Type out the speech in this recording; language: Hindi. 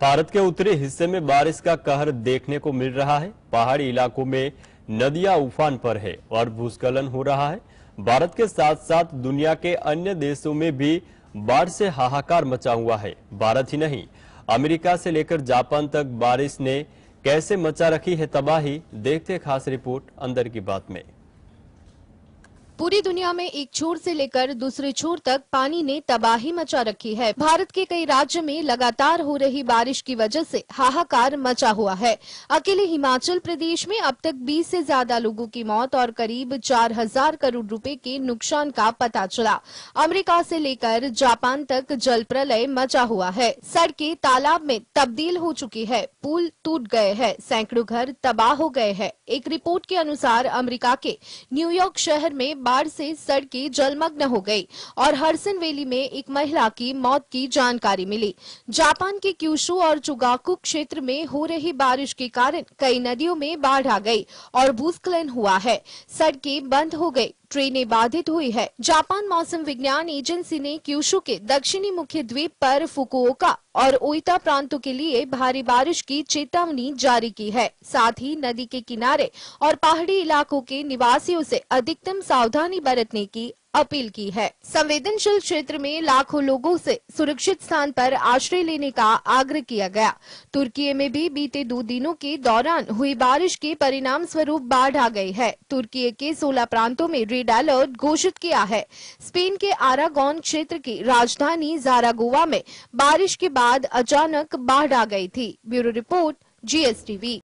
भारत के उत्तरी हिस्से में बारिश का कहर देखने को मिल रहा है पहाड़ी इलाकों में नदियां उफान पर है और भूस्खलन हो रहा है भारत के साथ साथ दुनिया के अन्य देशों में भी बाढ़ से हाहाकार मचा हुआ है भारत ही नहीं अमेरिका से लेकर जापान तक बारिश ने कैसे मचा रखी है तबाही देखते खास रिपोर्ट अंदर की बात में पूरी दुनिया में एक छोर से लेकर दूसरे छोर तक पानी ने तबाही मचा रखी है भारत के कई राज्य में लगातार हो रही बारिश की वजह से हाहाकार मचा हुआ है अकेले हिमाचल प्रदेश में अब तक 20 से ज्यादा लोगों की मौत और करीब 4000 करोड़ रुपए के नुकसान का पता चला अमेरिका से लेकर जापान तक जल प्रलय मचा हुआ है सड़कें तालाब में तब्दील हो चुकी है पुल टूट गए हैं सैकड़ों घर तबाह हो गए है एक रिपोर्ट के अनुसार अमरीका के न्यूयॉर्क शहर में बाढ़ से सड़कें जलमग्न हो गई और हरसन वेली में एक महिला की मौत की जानकारी मिली जापान के क्यूशु और चुगाकू क्षेत्र में हो रही बारिश के कारण कई नदियों में बाढ़ आ गई और भूस्खलन हुआ है सड़कें बंद हो गयी ट्रेनें बाधित हुई है जापान मौसम विज्ञान एजेंसी ने क्यूशु के दक्षिणी मुख्य द्वीप पर फुकुओका और ओइता प्रांतों के लिए भारी बारिश की चेतावनी जारी की है साथ ही नदी के किनारे और पहाड़ी इलाकों के निवासियों से अधिकतम सावधानी बरतने की अपील की है संवेदनशील क्षेत्र में लाखों लोगों से सुरक्षित स्थान पर आश्रय लेने का आग्रह किया गया तुर्की में भी बीते दो दिनों के दौरान हुई बारिश के परिणाम स्वरूप बाढ़ आ गई है तुर्की के 16 प्रांतों में रेड अलर्ट घोषित किया है स्पेन के आरागोन क्षेत्र की राजधानी जारागोवा में बारिश के बाद अचानक बाढ़ आ गई थी ब्यूरो रिपोर्ट जीएसटीवी